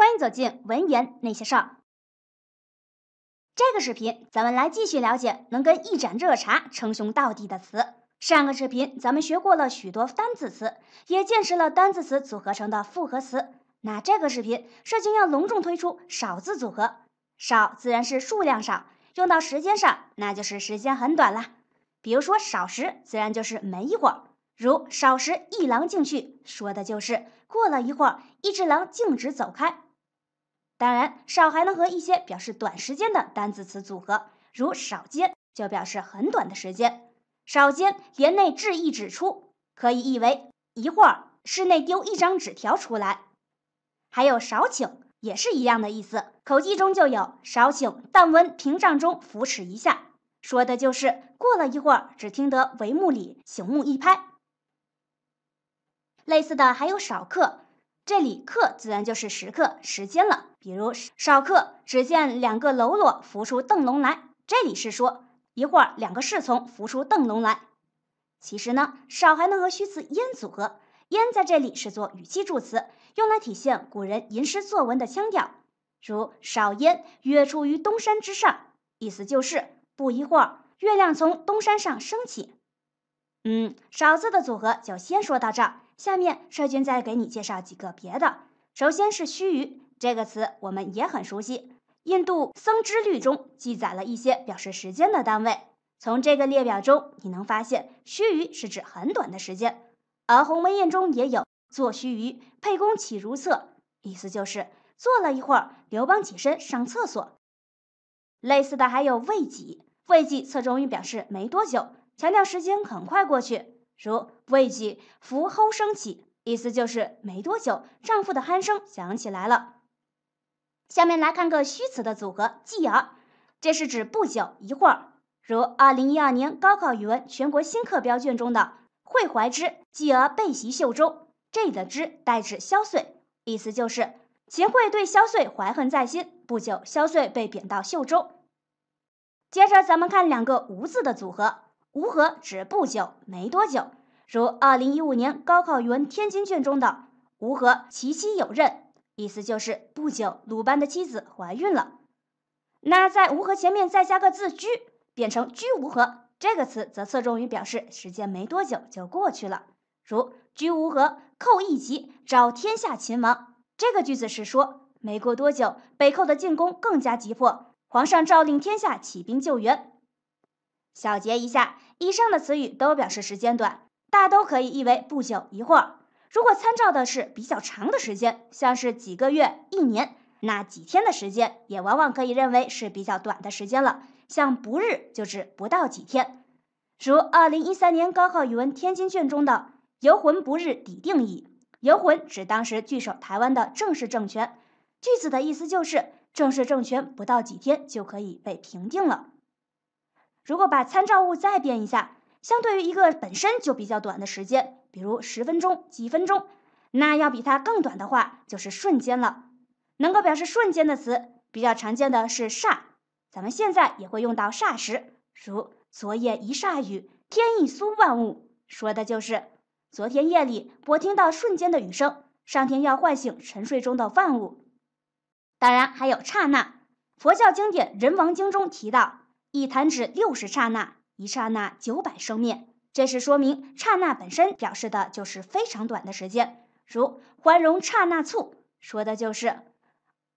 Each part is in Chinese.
欢迎走进文言那些事儿。这个视频咱们来继续了解能跟一盏热茶称兄道弟的词。上个视频咱们学过了许多单字词，也见识了单字词组合成的复合词。那这个视频，社将要隆重推出少字组合。少自然是数量少，用到时间上，那就是时间很短了。比如说少时，自然就是没一会儿。如少时一狼进去，说的就是过了一会儿，一只狼径直走开。当然，少还能和一些表示短时间的单字词组合，如“少间”就表示很短的时间。少间连内致一指出，可以译为一会儿室内丢一张纸条出来。还有“少请”也是一样的意思，口技中就有“少请”，但闻屏障中扶持一下，说的就是过了一会儿，只听得帷幕里醒目一拍。类似的还有“少客”。这里“刻”自然就是时刻、时间了，比如“少刻”，只见两个喽啰浮出邓笼来。这里是说一会儿两个侍从浮出邓笼来。其实呢，“少”还能和虚词“焉”组合，“焉”在这里是做语气助词，用来体现古人吟诗作文的腔调，如“少焉，月出于东山之上”，意思就是不一会儿，月亮从东山上升起。嗯，“少”字的组合就先说到这儿。下面，帅军再给你介绍几个别的。首先是“须臾”这个词，我们也很熟悉。印度《僧支律》中记载了一些表示时间的单位。从这个列表中，你能发现“须臾”是指很短的时间。而《鸿门宴》中也有“坐须臾”，沛公起如厕，意思就是坐了一会儿，刘邦起身上厕所。类似的还有“未几”，“未几”侧重于表示没多久，强调时间很快过去。如未几，扶齁声起，意思就是没多久，丈夫的鼾声响起来了。下面来看个虚词的组合，继而，这是指不久一会儿。如二零一二年高考语文全国新课标卷中的惠怀之，继而被袭袖中”，这里的之代指萧遂，意思就是秦桧对萧遂怀恨在心，不久萧遂被贬到袖中。接着咱们看两个无字的组合。无核指不久，没多久。如2015年高考语文天津卷中的“无核其妻有任”，意思就是不久鲁班的妻子怀孕了。那在“无核”前面再加个字“居”，变成“居无核”。这个词，则侧重于表示时间没多久就过去了。如“居无核，寇一急，召天下勤王”，这个句子是说，没过多久，北寇的进攻更加急迫，皇上诏令天下起兵救援。小结一下，以上的词语都表示时间短，大都可以译为不久、一会儿。如果参照的是比较长的时间，像是几个月、一年，那几天的时间也往往可以认为是比较短的时间了。像“不日”就指不到几天。如2013年高考语文天津卷中的“游魂不日抵定矣”，“游魂”指当时据守台湾的正式政权。句子的意思就是，正式政权不到几天就可以被平定了。如果把参照物再变一下，相对于一个本身就比较短的时间，比如十分钟、几分钟，那要比它更短的话，就是瞬间了。能够表示瞬间的词，比较常见的是“霎”。咱们现在也会用到“霎时”，如“昨夜一霎雨，天一苏万物”，说的就是昨天夜里我听到瞬间的雨声，上天要唤醒沉睡中的万物。当然还有“刹那”。佛教经典《人王经》中提到。一弹指六十刹那，一刹那九百生灭。这是说明刹那本身表示的就是非常短的时间。如“欢容刹那促”，说的就是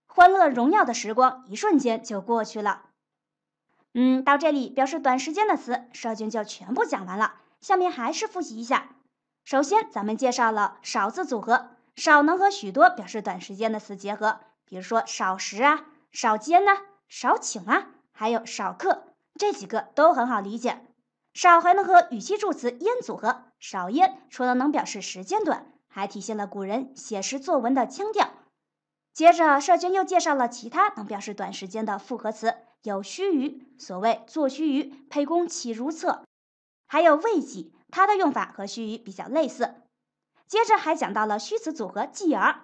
欢乐荣耀的时光，一瞬间就过去了。嗯，到这里表示短时间的词，少军就全部讲完了。下面还是复习一下。首先，咱们介绍了少字组合，少能和许多表示短时间的词结合，比如说“少时”啊，“少间”呢，“少顷”啊。还有少客这几个都很好理解，少还能和语气助词焉组合，少焉除了能表示时间短，还体现了古人写诗作文的腔调。接着，社军又介绍了其他能表示短时间的复合词，有须臾，所谓坐须臾，沛公起如厕；还有未几，它的用法和须臾比较类似。接着还讲到了虚词组合，继而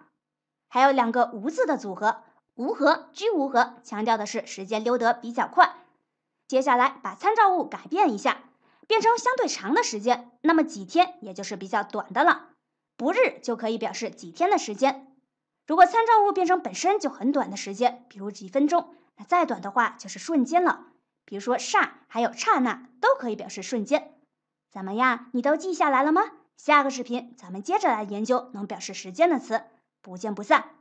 还有两个无字的组合。无核居无核，强调的是时间溜得比较快。接下来把参照物改变一下，变成相对长的时间，那么几天也就是比较短的了。不日就可以表示几天的时间。如果参照物变成本身就很短的时间，比如几分钟，那再短的话就是瞬间了。比如说霎，还有刹那，都可以表示瞬间。怎么样，你都记下来了吗？下个视频咱们接着来研究能表示时间的词，不见不散。